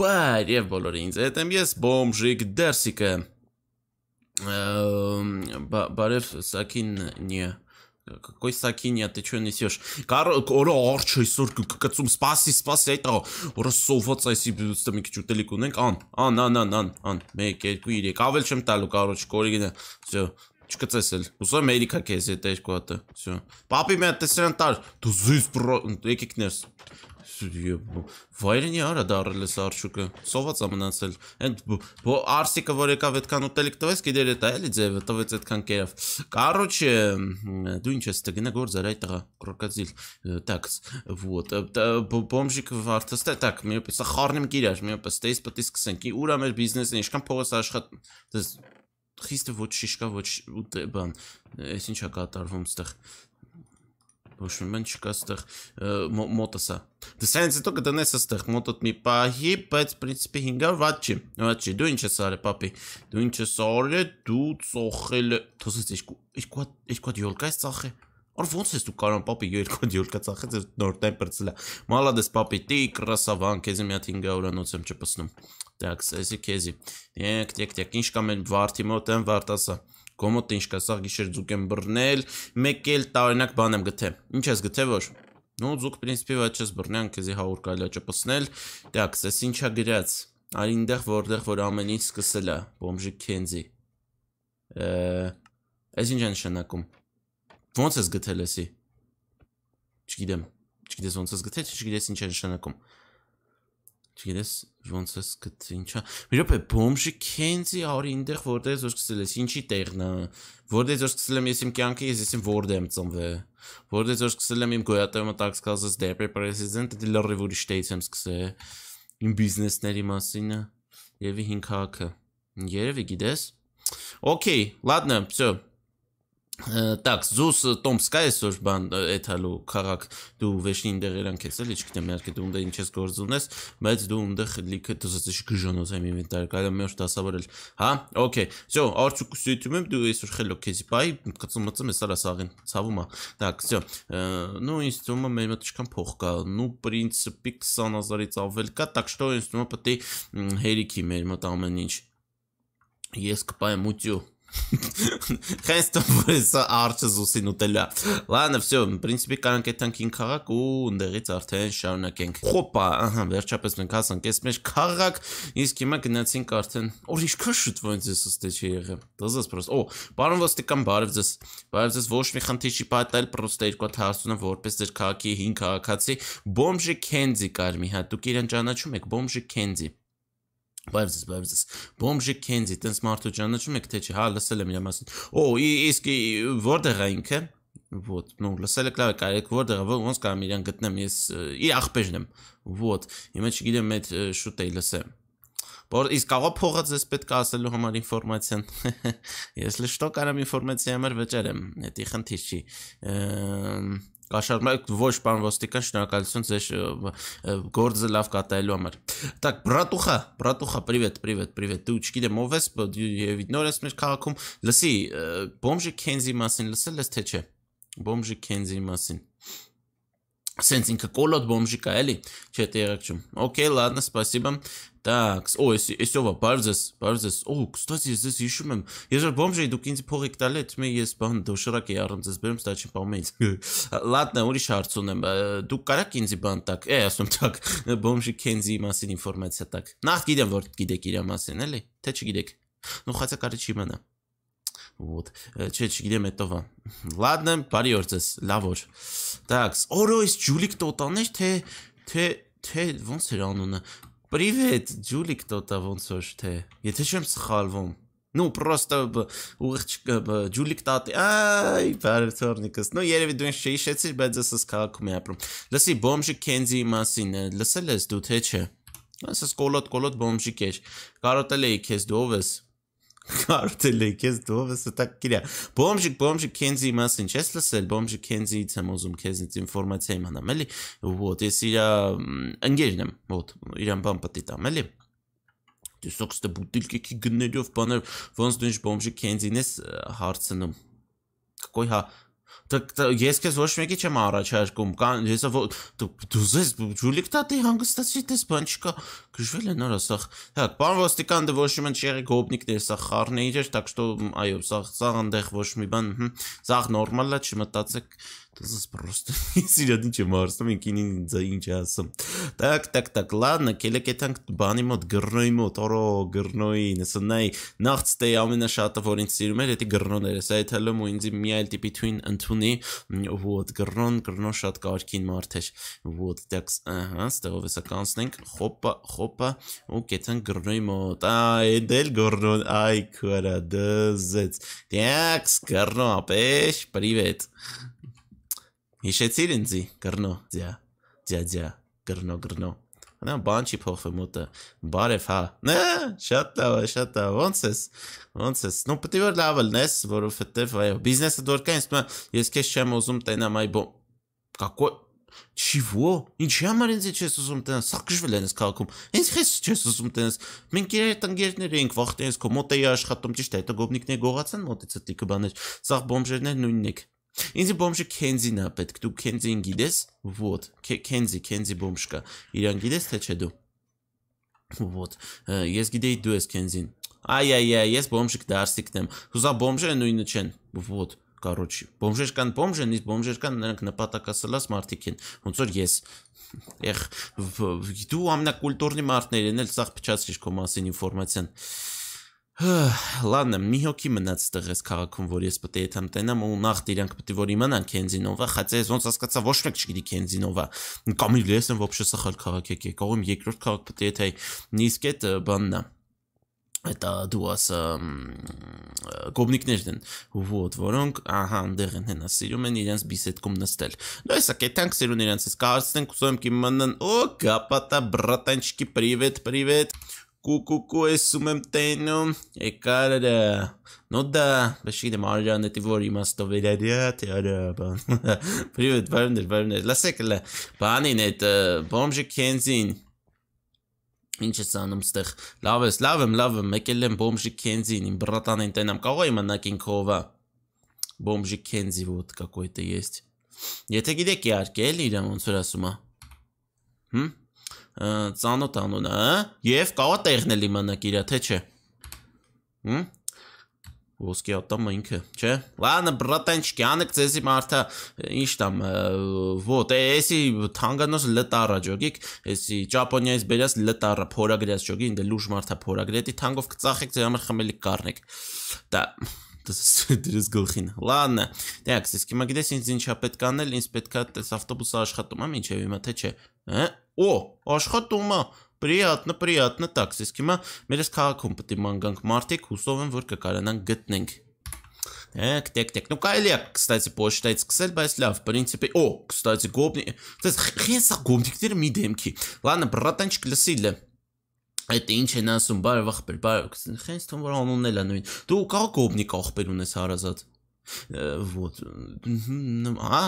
Բարև բոլորին, ինձ հետ եմ ես Բոմժիկ Դերսիկը։ Բարև Սաքիննիա։ Какой Сакиня, ты что несешь? Կարող օրա արջ այսօր կկծում, սпасի, սпасի այդ օրա սոված այսի դուստը մի քիչ ուտելիք ունենք, ան, ան, ան, ան, ան, 1 2 3, ավել չեմ տալու, կարոչ, կորիգնա։ Всё, Չկծես էլ։ Ուսա Ամերիկա քեզ է դա երկու հատը։ Всё։ Պապի մի հատ տեսրան տար։ Դու զույս բրո, եկեք ներս։ Վայրենի արա դարել էս արշուկը։ Սոված ամնացել։ Այդ բո արսիկը որ եկավ այդքան ուտելիք տվեց, գիտեր էտա էլի ձևը, տվեց այդքան կերավ։ Կարոչե, դու ինչ ես տգնա գործար այ տղա, крокодил։ Так, вот, бомжик вартасте, так, մի պես խառնեմ գիրար, մի պես տես պտի սկսենք։ Ուրա մեր բիզնեսն ինչքան փողոց աշխատ։ Դες խիստը ոչ շիշկա, ոչ բան, այս ինչա կատարվում այդտեղ։ Ոչ մի մեն չկա այդտեղ մոտը սա։ Դե սենց հետո կդնես այդտեղ մոտդ մի պահի, բայց պրինցիպի 5-ը վատ չի։ Վատ չի, դու ինչ ես արել, papi։ Դու ինչ ես արել, դու ծոխել, թոսից երկու, երկու հատ, երկու հատ յոլկայս ծախել։ Ար ո՞նց ես դու կարան պապի երկու դյոլկա ծախեց էր նոր տեմպերցլա։ Մալադես պապի տի կրասավան քեզի մի հատ 500 ուրանոց եմ չպսնում։ Так, սեսի քեզի։ Եկ, եկ, եկ, ինչ կամ են վարտի մոտ են վարտասա։ Կոմոտ ինչ կասա գիշեր ձուկ եմ բռնել, մեկ էլ տարինակ բան եմ գտե։ Ինչ ես գտե որ։ Ну, ձուկ պրինցիպի վաճ ես բռնան քեզի 100 կարելի է չպսնել։ Так, սես ինչա գրած։ Այլ ինտեղ որտեղ որ ամեն ինչ սկսել է, բոմժի քենզի։ Է, այս ինչ է նշանակում։ Ոնց ես գտել էսի։ Չգիտեմ։ Չգիտես ոնց ես գտել, չգիտես ինչ է նշանակում։ Չգիտես ոնց ես գտել, ինչա։ Մի րոպե, բոմժի քենզի արի այնտեղ որտեղ զոր սկսել ես, ինչի տեղն է։ Որտեղ զոր սկսել եմ ես իմ կյանքը, ես եսիմ որտեղ եմ ծնվել։ Որտեղ զոր սկսել եմ իմ գոյատևումը տաքս կազած դեպի պրեզիդենտ դիլերի ուրիշ տեից եմ սկսել։ Իմ բիզնեսների մասինը, երևի հին քաղաքը։ Երևի գիտես։ Okay, ладно, всё, Так, Զուս Տոմսկա այսօր բան էթալու քաղաք դու վեշին դերերան քես էլ չգիտեմ իհարկե դու ունտեղ ինչ ես գործունես, բայց դու ունտեղ լիքը դզածիշ գժոնոս եմ ինվենտար կարա մեր դասավորել։ Հա, օքեյ։ Всё, արտուկսյութում եմ դու այսօր խելո քեզի բայ, կծմծում ես արա սաղին, ցավում է։ Так, всё։ Ну, ինստումը մեր մոտ ինչքան փող կա, ну, принципе 20000-ից ավել կա, так что ինստումը պետք է հերիքի մեր մոտ ամեն ինչ։ Ես կպայեմ ուտյու Հենց որ սա արծը զուսին ուտելա։ Լանը, всё, в принципе, կարանք այդտեղ կին քաղաք ու ընդեղից արդեն շարունակենք։ Խոպա, ահա, վերջապես մենք հասանք այս մեջ քաղաք, իսկ հիմա գնացինք արդեն։ Օր ինչքան շուտ ոնց էս ստե չի եղել։ Դզես պրոս։ Օ, պարոն ոստիկան, բարև ձեզ։ Բարև ձեզ, ոչ մի խնդիր չի պատել, պրոստը 240-ը որպես ձեր քաղաքի 5 քաղաքացի Բոմժի Քենզի կար մի հատ։ Դուք իրեն ճանաչում եք Բոմժի Քենզի։ Բարձս, բարձս։ Բոմժի Քենզի, տենց մարդու ճանաչում եք թե չի, հա, լսել եմ իր մասին։ Օ, իսկ որտեղ է ինքը։ Вот, ну, լսել եք լավ է, կարեք որտեղ, ոնց կարամ իրան գտնեմ, ես իր ախպերն եմ։ Вот, հիմա չգիտեմ, այդ շուտ էի լսեմ։ Որ իսկ կարող փողը ձեզ պետք է ասելու համար ինֆորմացիան։ Ես լշտո կարամ ինֆորմացիա համար վճարեմ, դա խնդիր չի։ Ամ Կաշարմակ ոչ պան ոստիկան շնորհակալություն ձեզ գործը լավ կատարելու համար։ Так, братуха, братуха, привет, привет, привет։ Դու չգիտեմ ով ես, եւ նոր ես մեր քաղաքում։ Լսի, բոմժի Քենզի մասին լսել ես թե՞ չէ։ Բոմժի Քենզի մասին։ Սենց ինքը կոլոտ բոմժիկա էլի, չէ՞ տեղակում։ Okay, ладно, спасибо. Так, о, էսովա, բարձես, բարձես։ Օ, кстати, ես ես հիշում եմ։ Երբ բոմժեի դուք ինձ փողիկ տալ է, մե ես բան դոշրակ էի առնում ձեզ բերում, ստա չի պամեից։ Ладно, ուրիշ հարց ունեմ։ Դուք կարաք ինձ բան տակ։ Է, ասում տակ, բոմժի Քենզի մասին ինֆորմացիա տակ։ Նախ գիտեմ, որ գիտեք իր մասին, էլի, թե չգիտեք։ Ну, хотя, короче, իմանա։ Вот. Չէ, չգիտեմ, հետո վա։ Ладно, բարի օր ձեզ, լավ օր։ Так, օրո is Julik Totan-ն թե թե թե ոնց էր անունը։ Привет, Julik Tota, ոնց որ թե։ Եթե չեմ սխալվում։ Ну просто ուղղ Ջուլիկ տատի։ Այ, բարերձորնիկս։ Ну երևի դու ինձ չհիշեցիր, բայց ես ես քաղաքում եմ ապրում։ Լսի, բոմժի Քենզի մասին լսել ես դու թե չէ։ Ասես կոլոտ կոլոտ բոմժի կեր։ Կարոտել էի քեզ դու ով ես։ Կարդել եք ես դովս դա գիրա։ Բոմժիկ, բոմժիկ Քենզի մասին չես լսել, բոմժիկ Քենզիից եմ ուզում քեզնից ինֆորմացիա իմ հնամ, էլի։ Вот, ես իր ընկերն եմ, вот, իրան բան պետք է տամ, էլի։ Տեսոք դե ստե դե բուտիլկեքի գներով բաներ, ոնց դու ինչ բոմժիկ Քենզին ես հարցնում։ Կոյ հա Ես քեզ ոչ մեկի չեմ առաջարկում, կան ես դու զես Ջուլիկ տատի հանգստացի դες բան չկա։ Գժվել են արա սա։ Հա, պարոն ոստիկան դե ոչ մեն չեղի գոբնիկներ սա խառնե իրեր, так что այո, սա սա այնտեղ ոչ մի բան, սա նորմալ է, չմտածեք, This is просто սիրած ինչ եմ արսում, ինքին ինձ ինչ ասում։ Так, так, так, ладно, կելեկետանք բանի մոտ գրնոյի մոտ, օրո գրնոյի, նսնայ, նախց տե ամենաշատը, որ ինձ սիրում էր, դա գրնոներ է։ Սա եթելում ու ինձ մի այլ տիպի twin ընդունի, вот, գրնոն, գրնո շատ կարքին մարդ էր։ Вот, так, ահա, ստեղով էս կանցնենք, խոպա, խոպա, ու կետանք գրնոյի մոտ։ Այ, դել գրնոն, այ, քարա, դզեց։ Так, գրնո, պեշ, привет։ Հիշեցիր ինձի, գրնո, ձյա, ձյա, ձյա, գրնո, գրնո։ Նա բան չի փոխվում մոտը։ Բարև հա։ Նա շատ լավ, շատ լավ։ Ոնց ես։ Ոնց ես։ Ну, պետք է որ լավ լնես, որովհետև այո, բիզնեսը դորկա ինձ թվում է, ես քեզ չեմ ուզում տենամ այ բո։ Какой Чего? Ինչի համար ինձ չես ուզում տենաս, սակժվել են ես քաղաքում։ Ինձ քեզ չես ուզում տենաս։ Մենք իրար տնգերներ էինք, վախտերից քո մոտ էի աշխատում, ճիշտ է, դա գոբնիկներ գողացան մոտից այդ տիկը բաներ։ Սաղ բոմժերներ նույնն եք։ Ինձ բոմժը Քենզին է պետք։ Դու Քենզին գիտես։ Вот, Քենզի, Քենզի բոմժ կա։ Իրան գիտես թե չէ դու։ Вот, ես գիտեի դու ես Քենզին։ Այ-այ-այ, ես բոմժիկ դարսիկն եմ։ Հուզա բոմժը նույնը չեն։ Вот, короче, բոմժեր կան, բոմժեն, իսկ բոմժեր կան նրանք նպատակասլաս մարդիկ են։ Ոնց որ ես Эх, դու ամնակուլտուրնի մարդներն էլ սաղ փչացրիչ քո մասին ինֆորմացիան։ Լաննա, մի հոգի մնաց տեղես քաղաքում, որ ես պետք է եթամ տենամ ու նախ դրանք պետք է որ իմանան Քենզինովա, խաչա ես ոնց հասկացա ոչ մեկ չգիտի Քենզինովա։ Կամ իլ ես եմ вообще սխալ քաղաք եկե, կարող եմ երկրորդ քաղաք պետք է թե նիսկ էտ բաննա։ Это դուաս գոբնիկներն են, ոտ, որոնք ահա այնտեղ են հենա սիրում են իրենց բիսետկում նստել։ Ну էսա կետանք սիրուն իրենց էս կարծենք ուզում եմ կիմանան, օ, գապատա, братанчики, привет, привет կուկուկու էսում եմ տենում, եկարը, նո դա, բշին եմ արյանետի որ իմաստով վերարյա, թե արա, բան, պրիվտ, բարմներ, բարմներ, լասեք լը, բանին էտ, բոմժը կենզին, ինչ ես անում ստեղ, լավ ես, լավ եմ, լավ եմ, եկել եմ բոմժի կենզին, իմ բրատան են տենամ, կարող եմ մնակին քովա, բոմժի կենզի ոտ կակոյտը եստ, եթե գիտեք իարկել իրան, ոնց որ ասումա, հմ, ծանոթ անուն է, եւ կարա տեղն է իմանաք իրա, թե չէ։ Հմ։ Ոսկի ատամը ինքը, չէ։ Լանը բրատանչկի, անեք ձեզի մարդա ինչ տամ, ոտ, էսի թանգանոս լտարա ջոգիկ, էսի Ճապոնիայից բերած լտարա, փորագրած ջոգի, ինձ լուժ մարդա փորագրետի թանգով կծախեք ձեր համար խմելի կառնեք։ Դա դրս գլխին։ Լանը, դեքս, իսկ հիմա գիտես ինձ ինչա պետք անել, ինձ պետքա տես ավտոբուսը աշխատում է, ինչև հիմա թե չէ։ Հա? Օ, աշխատում է։ Պրիատնա, պրիատնա տաքս։ Իսկ հիմա մերս քաղաքում պետք է մանգանք մարտիկ, հուսով եմ որ կկարանանք գտնենք։ Так, так, так. Ну, Кайле, кстати, почитать Excel байсля, в принципе. О, кстати, гопник. Хеса гопник, теперь ми демки. Ладно, братанчик, лесили. Այդ ինչ են ասում, բարև ախպեր, բարև, քեզ թվում որ անունն էլ է նույն։ Դու կարող գոբնիկ ախպեր ունես հարազատ։ Вот. Ահա,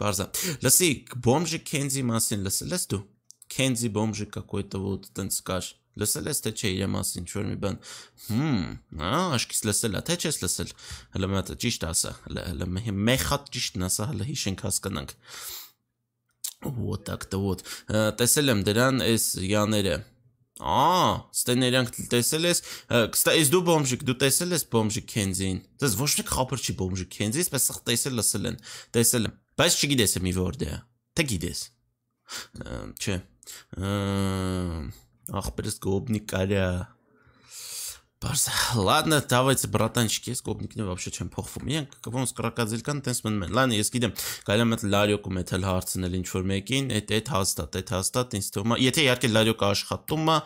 բարձա։ Լսի, բոմժի Քենզի մասին լսել ես դու։ Քենզի բոմժի какой-то вот տենց կար։ Լսել ես թե չէ իր մասին ինչ որ մի բան։ Հմ, հա, աշկից լսել է, թե չես լսել։ Հələ մա ճիշտ ասա, հələ մեխ հատ ճիշտն ասա, հələ հիշենք հասկանանք։ Вот так-то вот։ Տեսել եմ դրան այս յաները Ա, ստե նրանք տեսել ես, կստա ես դու բոմժիկ, դու տեսել ես բոմժիկ Քենզին։ Դες ոչ մեկ խաբր չի բոմժիկ Քենզի, պես սա տեսել լսել են, տեսել եմ։ Բայց չգիտես եմ ի որտե։ դե, Թե գիտես։ Չէ։ Ախպերս գոբնի կարա։ Բարս, ладно, давайте, братанчики, ես կոպնիկն եմ вообще չեմ փոխվում։ Իրանք ոնց կրակածիլկան տենց մնում են։ Լան, ես գիտեմ, կարելի է մտ լարյոկը մեթել հարցնել ինչ որ մեկին, այդ այդ հաստատ, այդ հաստատ ինձ թվում է, եթե իհարկե լարյոկը աշխատում է,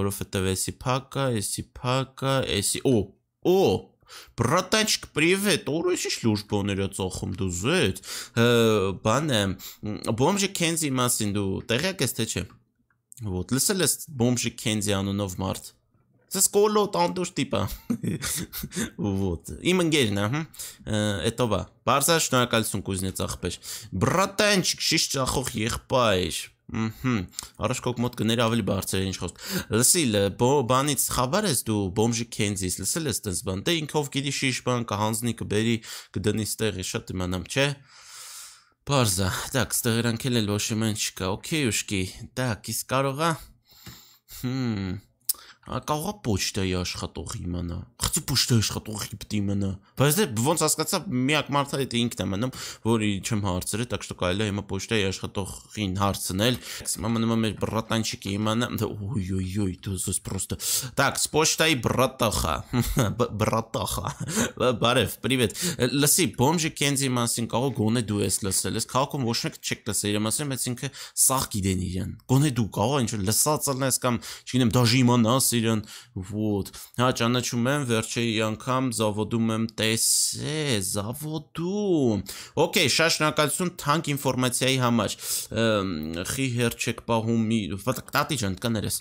որովհետև էսի փակա, էսի փակա, էսի օ, օ, Братанчик, привет. Օրոշի շլուժ բոներա ծախում դու զետ։ Բանը, բոմժի Քենզի մասին դու տեղյակ ես թե՞ չէ։ Вот, լսել ես բոմժի Քենզի անունով մարդ։ Զսկոլո տանդուր տիպա։ Вот։ Իմ ընկերն է, հա։ Էտովա։ Բարսա շնորհակալություն կուզնեց ախպեր։ Բրատանչիկ, շիշ ճախող եղբայր։ Մհմ։ Առաջ կոկ մոտ կներ ավելի բարձր ինչ խոսք։ Լսի, բանից խաբար ես դու բոմժի Քենզիս, լսել ես տես բան, դե ինքով գիտի շիշ բան կհանձնի կբերի, կդնի ստեղի շատ իմանամ, չէ՞։ Բարզա, так, ստեղ իրանքել էլ ոչ մի չկա։ Okay, ուշքի։ Так, իսկ կարողա։ Հմ կարող է почտայի աշխատող իմանա։ Խցի почտայի աշխատողի պետք է իմանա։ Բայց դե ոնց հասկացա, միակ մարդը դա ինքն է մնում, որի չեմ հարցրել, так что կարելի է հիմա почտայի աշխատողին հարցնել։ Հիմա մնում է մեր բրատանչիկը իմանա, օյ-օյ-օյ, դու զոս просто։ Так, с почтой братаха. Братаха. Բարև, привет։ Լսի, բոմժի Կենզի մասին կարող գոնե դու ես լսել։ Ես քաղաքում ոչ մեկ չեք լսել իր մասին, բայց ինքը սաղ գիտեն իրան։ Գոնե դու կարող ինչ լսած լնես կամ չգիտեմ, դաժի իմանաս սիրուն, ոտ։ Հա ճանաչում եմ, վերջեի անգամ զավոդում եմ տեսե, զավոդում։ Okay, շատ շնորհակալություն թանկ ինֆորմացիայի համար։ Խի հերչեք պահում մի, տատի ջան, կաներես։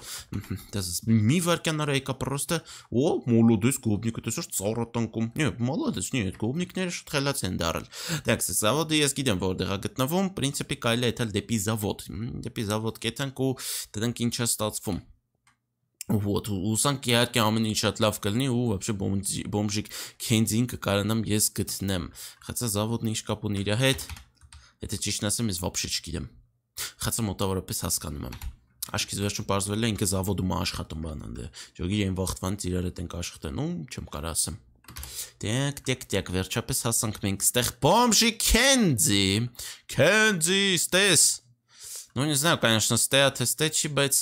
Դասս մի վարկանար եկա պրոստը, օ, մոլոդես գոբնիկը տեսար ծառոտնկում։ Նե, մոլոդես, նե, գոբնիկները շատ խելաց են դարել։ Դաքս զավոդը ես գիտեմ որտեղ է գտնվում, principi կարելի է դեպի զավոդ։ Դեպի զավոդ կետանք ու դրանք ինչա ստացվում։ Вот, ուսանք իհարկե ամեն ինչ շատ լավ կլինի ու вообще բոմժիկ քենզին կկարանամ ես գտնեմ։ Խացա заводն ինչ կապ ունի իր հետ։ Եթե ճիշտն ասեմ, ես вообще չգիտեմ։ Խացա մոտավորապես հասկանում եմ։ Աշկից վերջում բարձվել է ինքը заводում աշխատում բանան դե։ Ճոգի այն վախտվանից իրար հետ ենք աշխատանում, չեմ կարող ասեմ։ Տեք, տեք, տեք, վերջապես հասանք մենք ստեղ բոմժի քենզի։ Քենզի, ստես։ Ну не знаю, конечно, стоят и стечи, բայց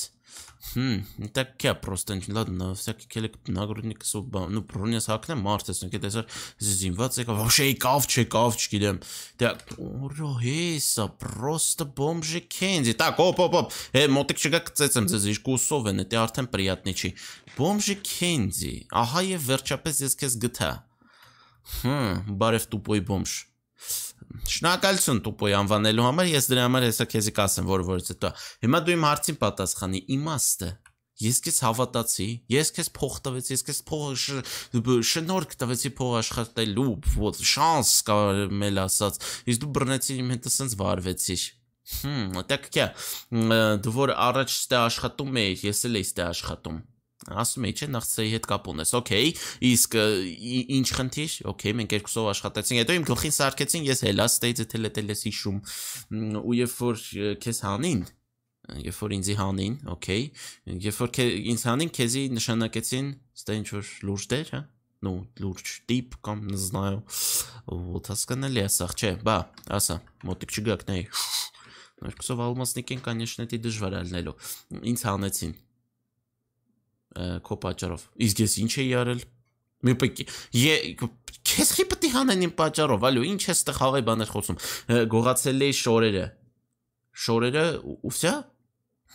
Հմ, так я просто начала на всякий կելեք նագրունիկ սո բան, ну բրոնես հակնեմ մարտես, ինքը դեսար զինված եկա, вообще եկավ, չեկավ, չգիտեմ։ Դա օրո հեսա, просто бомжи Кенди։ Так, օպ, օպ, օպ։ Է մոտիկ չգա կծեցեմ ձեզ երկուսով են, դա արդեն приятный չի։ Бомжи Кенди։ Ահա եւ վերջապես ես քեզ գտա։ Հմ, բարև տուպոյ бомж։ Շնորհակալություն տուպոյ անվանելու համար։ Ես դրա համար հեսա քեզի կասեմ, որ որից հետո։ Հիմա դու իմ հարցին պատասխանի՝ իմաստը։ Ես քեզ հավատացի, ես քեզ փող տվեցի, ես քեզ փող շնորհք տվեցի փող աշխատելու, ոտ շանս կա մել ասած։ Իսկ դու բռնեցի իմ հետ էսենց վարվեցիր։ Հմ, այդտեղ կա։ Դու որ առաջ ստե աշխատում էիր, ես էլ էի ստե աշխատում ասում էի, չէ, նախ սեի հետ կապ ունես։ Okay, իսկ ինչ խնդիր։ Okay, մենք երկուսով աշխատեցինք, հետո իմ գլխին սարկեցին, ես հելա stage-ը թելել ես հիշում։ Ու երբ որ քեզ հանին, երբ որ ինձի հանին, okay, երբ որ ինձ հանին, քեզի նշանակեցին stage որ լուրջ դեր, հա ну լուրջ տիպ կամ не знаю вот հասկանալի է սա չէ բա ասա մոտիկ չգաք նայ երկուսով ալմասնիկ են կանեշն էտի դժվար ալնելու ինձ հանեցին քո պատճառով։ Իսկ ես ինչ էի արել։ Մի պիկ քեզ խի պետք է հանեն իմ պատճառով, այո, ինչ ես այդ խաղի բաներ խոսում։ Գողացել էի շորերը։ Շորերը ու վсё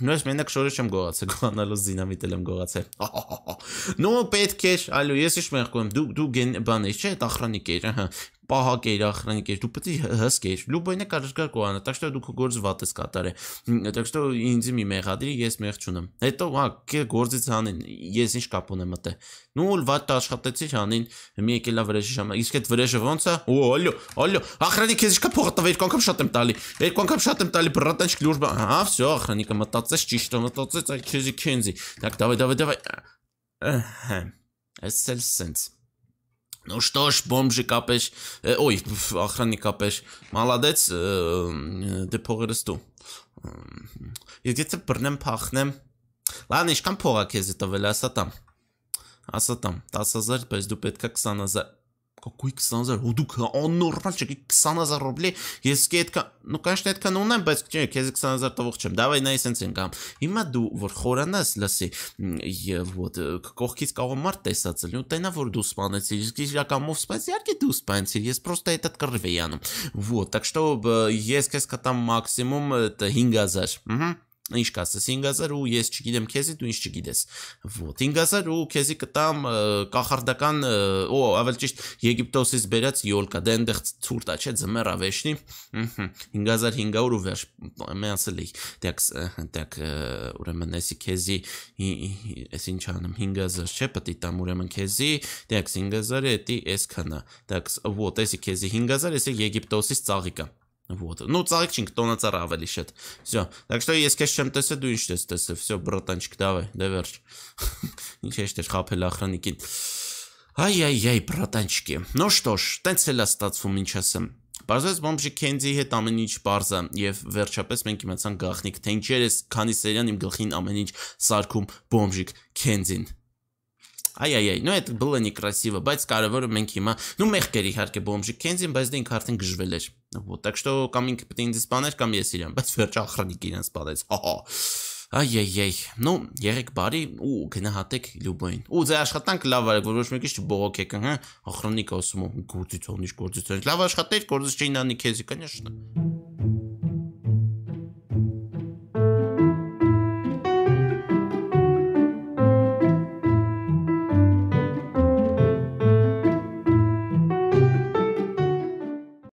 Ну ես մենակ շորը չեմ գողացել, գողանալով զինամիտել եմ գողացել։ Ну հա, հա, հա, պետք է, այո, ես ինչ մեղք ունեմ, դու դու բան ես, չէ, այդ ախրանիկ էր, ահա պահակեր, охранникեր, դու պետք է հսկեր։ Լուբոյնը կարժկար կողանը, так что դու քո գործը վատ ես կատարել։ Так что ինձ մի մեղադրի, ես մեղ չունեմ։ Հետո, հա, քե գործից հանին, ես ինչ կապ ունեմ մտե։ Ну, լ վատ աշխատեցի հանին, մի եկելա վրեժի ժամը։ Իսկ այդ վրեժը ո՞նց է։ Օ, ալո, ալո, охранник ես ինչքա փողը տվե, երկու անգամ շատ եմ տալի։ Երկու անգամ շատ եմ տալի, բրատանչ լուրջ։ Հա, всё, охранника մտածես ճիշտ, մտածես, այ քեզի քենզի։ Так, давай, давай, давай։ Ահա։ Էս էլ sense Ну что ж, бомжик апеш, ой, охранник ապеш։ Մալադեց, դե փողերս դու։ Ես եթե բռնեմ, փախնեմ։ Լավ, ինչքան փողա քեզ տվել, ասա տամ։ Ասա տամ 10000, բայց դու պետքա 20000 какой 20000, ու դուք աննորմալ չեք 20000 ռուբլի, ես կի այդքան, ну, конечно, այդքան ունեմ, բայց չէ, քեզ 20000 տվող չեմ, давай նայ սենց ենք ամ։ Հիմա դու որ խորանաս, լսի, եւ вот կողքից կարող մարդ տեսած էլ, ու տենա որ դու սպանեցիր, իսկ իրականում սպանես, իհարկե դու սպանեցիր, ես просто этот կռվ եյանում։ Вот, так что ես քեզ կտամ մաքսիմում 5000, հհ ինչ կասես 5000 ու ես չգիտեմ քեզի դու ինչ չգիտես ոտ 5000 ու քեզի կտամ կախարդական օ ավել ճիշտ Եգիպտոսից բերած յոլկա դա դե այնտեղ ցուրտա չէ ձմեր ավեշնի 5500 ու վերջ մենսելի դեքս դեք ուրեմն էսի քեզի էս ինչ անեմ 5000 չէ պետք է տամ ուրեմն քեզի դեքս 5000 էտի էսքանա դեքս ոտ էսի քեզի 5000 էսի Եգիպտոսից ծաղիկա Вот. Ну, царикчик, то на царавали шет. Все. Так что, если с чем-то седу, еще тесты. Все, братанчик, давай, доверш. Ничего, что хапели охранники. Այ-այ-այ, բրատանչիկի։ Նո դե շտոշ, տենց էլ է ստացվում ինչ ասեմ։ Բարձրաց բոմբժի Քենդի հետ ամեն ինչ բարձա եւ վերջապես մենք իմացանք գախնիկ, թե ինչեր էս քանի սերիան իմ գլխին ամեն ինչ սարկում բոմբժիկ Քենդին։ Այ-այ-այ, նո այդ բլը նի красиво, բայց կարևորը մենք հիմա, նո մեղքեր իհարկե բոմբժի Քենդին, բայց դա դե ինք արդեն գժվել էր։ Вот, так что камինքը պետք է ինձ սպաներ կամ ես իրան, բայց վերջ ախրանիկ իրան սպանեց։ Հա։ Այ-այ-այ։ Ну, երեք բարի ու գնահատեք Լյուբոյին։ Ու ձեր աշխատանք լավ արեք, որ ոչ մեկի չբողոքեք, հա։ Ախրանիկ ասում է, գործից ոնիշ, գործից ոնիշ։ Լավ աշխատեք, գործից չինանի քեզի, конечно։